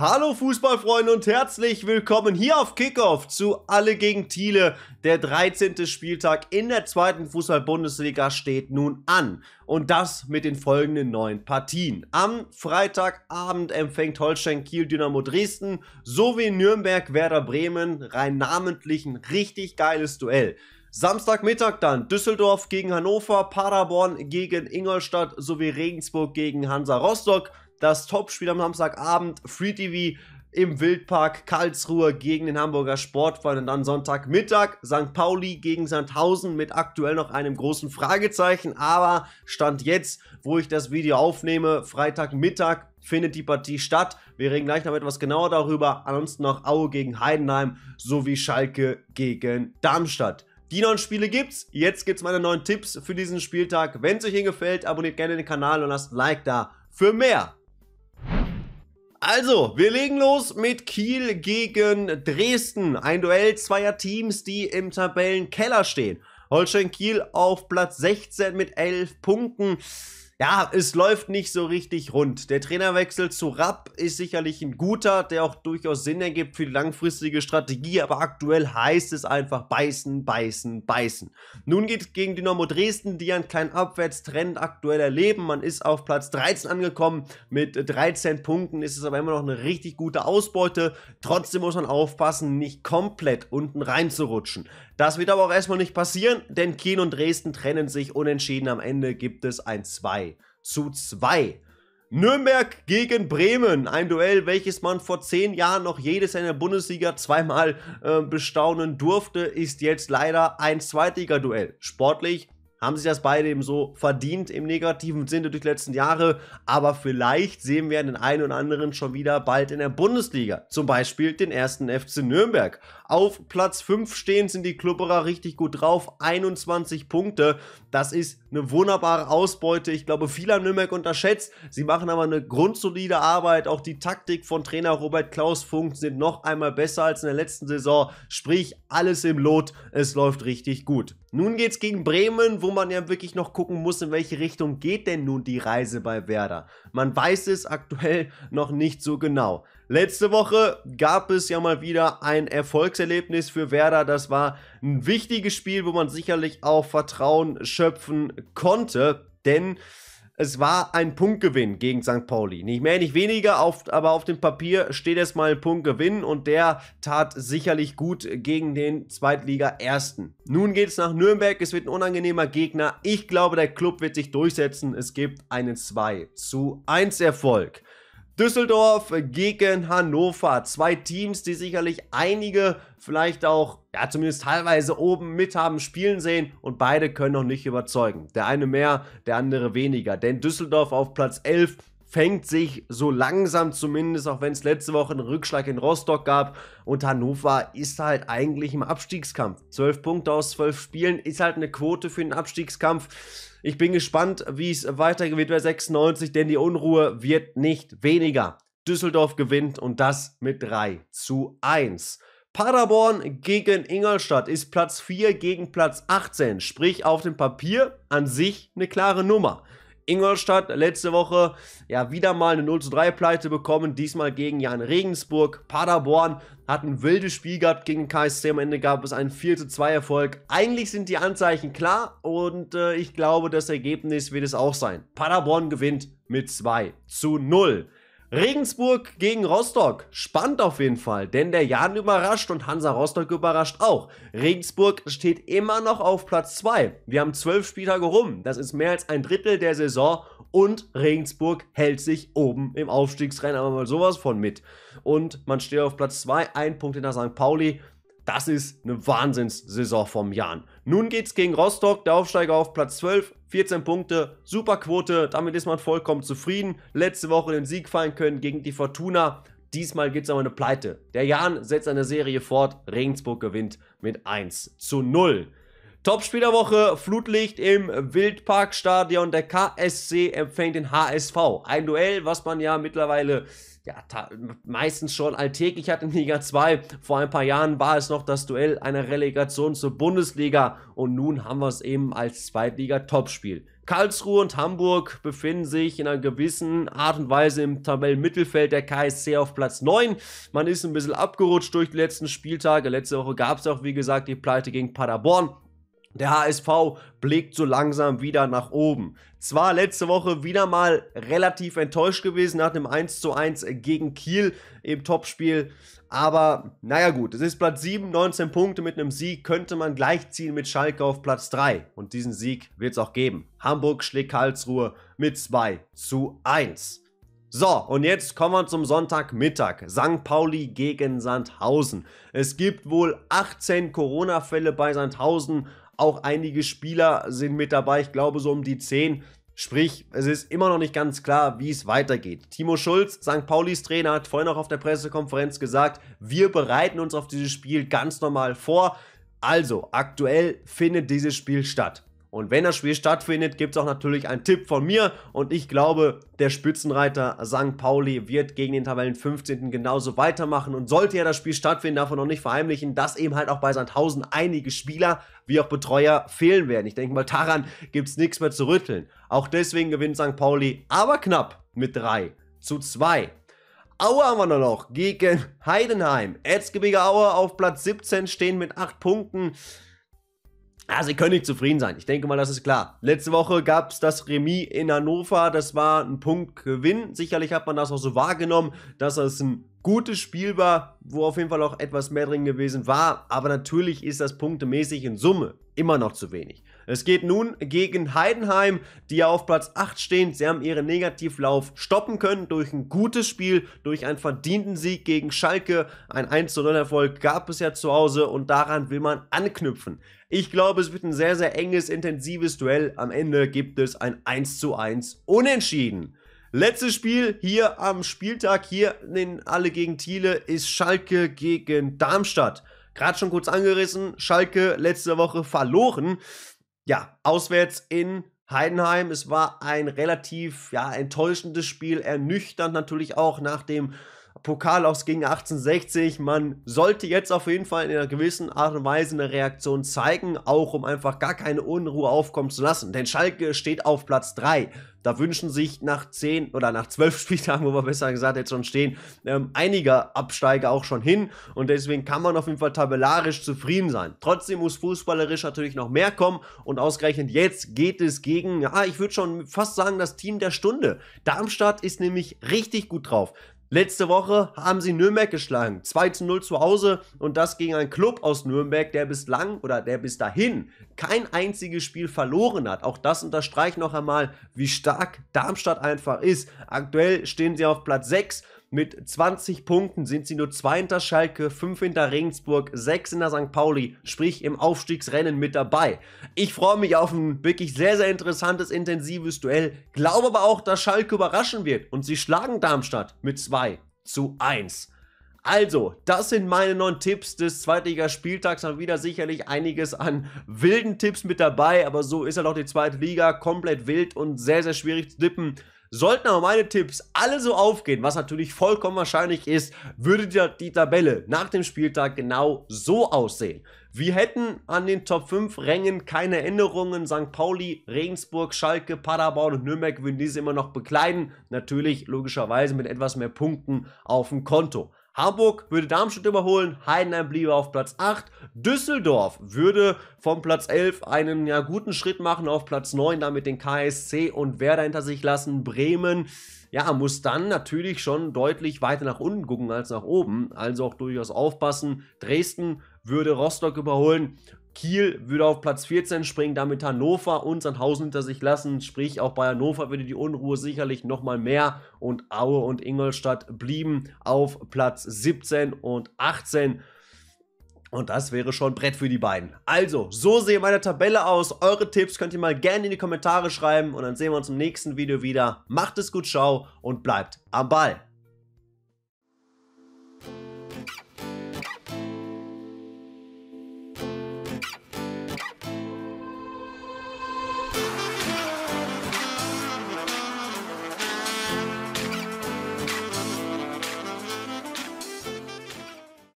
Hallo Fußballfreunde und herzlich willkommen hier auf Kickoff zu Alle gegen Thiele. Der 13. Spieltag in der zweiten Fußball-Bundesliga steht nun an. Und das mit den folgenden neun Partien. Am Freitagabend empfängt Holstein Kiel Dynamo Dresden sowie Nürnberg Werder Bremen rein namentlich ein richtig geiles Duell. Samstagmittag dann Düsseldorf gegen Hannover, Paderborn gegen Ingolstadt sowie Regensburg gegen Hansa Rostock das Topspiel am Samstagabend, Free TV im Wildpark Karlsruhe gegen den Hamburger Sportverein und dann Sonntagmittag St. Pauli gegen Sandhausen mit aktuell noch einem großen Fragezeichen, aber Stand jetzt, wo ich das Video aufnehme, Freitagmittag findet die Partie statt. Wir reden gleich noch etwas genauer darüber, ansonsten noch Aue gegen Heidenheim sowie Schalke gegen Darmstadt. Die neuen Spiele gibt's. Jetzt gibt's meine neuen Tipps für diesen Spieltag. Wenn es euch hier gefällt, abonniert gerne den Kanal und lasst ein Like da für mehr also, wir legen los mit Kiel gegen Dresden. Ein Duell zweier Teams, die im Tabellenkeller stehen. Holstein Kiel auf Platz 16 mit 11 Punkten ja, es läuft nicht so richtig rund. Der Trainerwechsel zu Rapp ist sicherlich ein guter, der auch durchaus Sinn ergibt für die langfristige Strategie, aber aktuell heißt es einfach beißen, beißen, beißen. Nun geht es gegen Dynamo Dresden, die einen kleinen Abwärtstrend aktuell erleben. Man ist auf Platz 13 angekommen. Mit 13 Punkten ist es aber immer noch eine richtig gute Ausbeute. Trotzdem muss man aufpassen, nicht komplett unten reinzurutschen. Das wird aber auch erstmal nicht passieren, denn Kiel und Dresden trennen sich unentschieden. Am Ende gibt es ein 2 zu 2. Nürnberg gegen Bremen, ein Duell, welches man vor zehn Jahren noch jedes Jahr in der Bundesliga zweimal äh, bestaunen durfte, ist jetzt leider ein Duell. Sportlich haben sich das beide eben so verdient im negativen Sinne durch die letzten Jahre, aber vielleicht sehen wir den einen oder anderen schon wieder bald in der Bundesliga, zum Beispiel den ersten FC Nürnberg. Auf Platz 5 stehen sind die Klubberer richtig gut drauf, 21 Punkte. Das ist eine wunderbare Ausbeute. Ich glaube, viele haben Nürnberg unterschätzt. Sie machen aber eine grundsolide Arbeit. Auch die Taktik von Trainer Robert Klaus Funk sind noch einmal besser als in der letzten Saison. Sprich, alles im Lot. Es läuft richtig gut. Nun geht es gegen Bremen, wo man ja wirklich noch gucken muss, in welche Richtung geht denn nun die Reise bei Werder. Man weiß es aktuell noch nicht so genau. Letzte Woche gab es ja mal wieder ein Erfolgserlebnis für Werder. Das war ein wichtiges Spiel, wo man sicherlich auch Vertrauen schöpfen konnte, denn es war ein Punktgewinn gegen St. Pauli. Nicht mehr, nicht weniger, auf, aber auf dem Papier steht erstmal ein Punktgewinn und der tat sicherlich gut gegen den Zweitliga-Ersten. Nun geht's nach Nürnberg, es wird ein unangenehmer Gegner. Ich glaube, der Club wird sich durchsetzen. Es gibt einen 2 zu 1 Erfolg. Düsseldorf gegen Hannover. Zwei Teams, die sicherlich einige vielleicht auch, ja, zumindest teilweise oben mit haben spielen sehen und beide können noch nicht überzeugen. Der eine mehr, der andere weniger. Denn Düsseldorf auf Platz 11 fängt sich so langsam zumindest, auch wenn es letzte Woche einen Rückschlag in Rostock gab. Und Hannover ist halt eigentlich im Abstiegskampf. Zwölf Punkte aus zwölf Spielen ist halt eine Quote für den Abstiegskampf. Ich bin gespannt, wie es weitergeht bei 96, denn die Unruhe wird nicht weniger. Düsseldorf gewinnt und das mit 3 zu 1. Paderborn gegen Ingolstadt ist Platz 4 gegen Platz 18, sprich auf dem Papier an sich eine klare Nummer. Ingolstadt letzte Woche ja wieder mal eine 0 zu 3 Pleite bekommen, diesmal gegen Jan Regensburg. Paderborn hat ein wildes Spiel gehabt gegen KSC. Am Ende gab es einen 4 zu 2 Erfolg. Eigentlich sind die Anzeichen klar und äh, ich glaube, das Ergebnis wird es auch sein. Paderborn gewinnt mit 2 zu 0. Regensburg gegen Rostock. Spannend auf jeden Fall, denn der Jan überrascht und Hansa Rostock überrascht auch. Regensburg steht immer noch auf Platz 2. Wir haben zwölf Spieltage rum. Das ist mehr als ein Drittel der Saison und Regensburg hält sich oben im Aufstiegsrennen aber mal sowas von mit. Und man steht auf Platz 2, ein Punkt hinter St. Pauli. Das ist eine Wahnsinnssaison vom Jan. Nun geht's gegen Rostock, der Aufsteiger auf Platz 12. 14 Punkte, super Quote, damit ist man vollkommen zufrieden. Letzte Woche den Sieg fallen können gegen die Fortuna. Diesmal gibt es aber eine Pleite. Der Jan setzt eine Serie fort, Regensburg gewinnt mit 1 zu 0. Top-Spielerwoche, Flutlicht im Wildparkstadion. Der KSC empfängt den HSV. Ein Duell, was man ja mittlerweile ja, meistens schon alltäglich hat in Liga 2. Vor ein paar Jahren war es noch das Duell einer Relegation zur Bundesliga und nun haben wir es eben als Zweitliga-Topspiel. Karlsruhe und Hamburg befinden sich in einer gewissen Art und Weise im Tabellenmittelfeld der KSC auf Platz 9. Man ist ein bisschen abgerutscht durch die letzten Spieltage. Letzte Woche gab es auch, wie gesagt, die Pleite gegen Paderborn. Der HSV blickt so langsam wieder nach oben. Zwar letzte Woche wieder mal relativ enttäuscht gewesen nach dem 1:1 gegen Kiel im Topspiel. Aber naja gut, es ist Platz 7, 19 Punkte mit einem Sieg könnte man gleichziehen mit Schalke auf Platz 3. Und diesen Sieg wird es auch geben. Hamburg schlägt Karlsruhe mit 2 zu 1. So, und jetzt kommen wir zum Sonntagmittag. St. Pauli gegen Sandhausen. Es gibt wohl 18 Corona-Fälle bei Sandhausen. Auch einige Spieler sind mit dabei, ich glaube so um die 10. Sprich, es ist immer noch nicht ganz klar, wie es weitergeht. Timo Schulz, St. Paulis Trainer, hat vorhin auch auf der Pressekonferenz gesagt, wir bereiten uns auf dieses Spiel ganz normal vor. Also, aktuell findet dieses Spiel statt. Und wenn das Spiel stattfindet, gibt es auch natürlich einen Tipp von mir. Und ich glaube, der Spitzenreiter St. Pauli wird gegen den Tabellen 15. genauso weitermachen. Und sollte ja das Spiel stattfinden, davon noch nicht verheimlichen, dass eben halt auch bei Sandhausen einige Spieler wie auch Betreuer fehlen werden. Ich denke mal, daran gibt es nichts mehr zu rütteln. Auch deswegen gewinnt St. Pauli aber knapp mit 3 zu 2. Aue haben wir noch gegen Heidenheim. Erzgebirge Aue auf Platz 17 stehen mit 8 Punkten. Ja, ah, sie können nicht zufrieden sein. Ich denke mal, das ist klar. Letzte Woche gab es das Remis in Hannover. Das war ein Punktgewinn. Sicherlich hat man das auch so wahrgenommen, dass es ein gutes Spiel war, wo auf jeden Fall auch etwas mehr drin gewesen war. Aber natürlich ist das punktemäßig in Summe immer noch zu wenig. Es geht nun gegen Heidenheim, die ja auf Platz 8 stehen. Sie haben ihren Negativlauf stoppen können durch ein gutes Spiel, durch einen verdienten Sieg gegen Schalke. Ein 1 0 Erfolg gab es ja zu Hause und daran will man anknüpfen. Ich glaube, es wird ein sehr, sehr enges, intensives Duell. Am Ende gibt es ein 1-1 Unentschieden. Letztes Spiel hier am Spieltag, hier in Alle gegen Thiele, ist Schalke gegen Darmstadt. Gerade schon kurz angerissen, Schalke letzte Woche verloren ja, auswärts in Heidenheim. Es war ein relativ ja, enttäuschendes Spiel, ernüchternd natürlich auch nach dem Pokal aus gegen 1860. Man sollte jetzt auf jeden Fall in einer gewissen Art und Weise eine Reaktion zeigen, auch um einfach gar keine Unruhe aufkommen zu lassen. Denn Schalke steht auf Platz 3. Da wünschen sich nach 10 oder nach 12 Spieltagen, wo wir besser gesagt jetzt schon stehen, ähm, einiger Absteiger auch schon hin. Und deswegen kann man auf jeden Fall tabellarisch zufrieden sein. Trotzdem muss fußballerisch natürlich noch mehr kommen. Und ausgerechnet jetzt geht es gegen, ja, ich würde schon fast sagen, das Team der Stunde. Darmstadt ist nämlich richtig gut drauf. Letzte Woche haben sie Nürnberg geschlagen. 2 zu 0 zu Hause und das gegen einen Club aus Nürnberg, der bislang oder der bis dahin kein einziges Spiel verloren hat. Auch das unterstreicht noch einmal, wie stark Darmstadt einfach ist. Aktuell stehen sie auf Platz 6 mit 20 Punkten sind sie nur 2 hinter Schalke, 5 hinter Regensburg, 6 hinter St. Pauli, sprich im Aufstiegsrennen mit dabei. Ich freue mich auf ein wirklich sehr, sehr interessantes, intensives Duell. Glaube aber auch, dass Schalke überraschen wird und sie schlagen Darmstadt mit 2 zu 1. Also, das sind meine neuen Tipps des Zweitligaspieltags. Haben wieder sicherlich einiges an wilden Tipps mit dabei, aber so ist ja halt doch die zweite Liga komplett wild und sehr, sehr schwierig zu dippen. Sollten aber meine Tipps alle so aufgehen, was natürlich vollkommen wahrscheinlich ist, würde die, Tabelle nach dem Spieltag genau so aussehen. Wir hätten an den Top 5 Rängen keine Änderungen. St. Pauli, Regensburg, Schalke, Paderborn und Nürnberg würden diese immer noch bekleiden. Natürlich logischerweise mit etwas mehr Punkten auf dem Konto. Hamburg würde Darmstadt überholen, Heidenheim bliebe auf Platz 8, Düsseldorf würde vom Platz 11 einen ja, guten Schritt machen auf Platz 9, damit den KSC und Werder hinter sich lassen, Bremen ja, muss dann natürlich schon deutlich weiter nach unten gucken als nach oben. Also auch durchaus aufpassen. Dresden würde Rostock überholen. Kiel würde auf Platz 14 springen, damit Hannover und Sandhausen hinter sich lassen. Sprich, auch bei Hannover würde die Unruhe sicherlich nochmal mehr und Aue und Ingolstadt blieben auf Platz 17 und 18. Und das wäre schon Brett für die beiden. Also, so sehe meine Tabelle aus. Eure Tipps könnt ihr mal gerne in die Kommentare schreiben. Und dann sehen wir uns im nächsten Video wieder. Macht es gut, ciao und bleibt am Ball.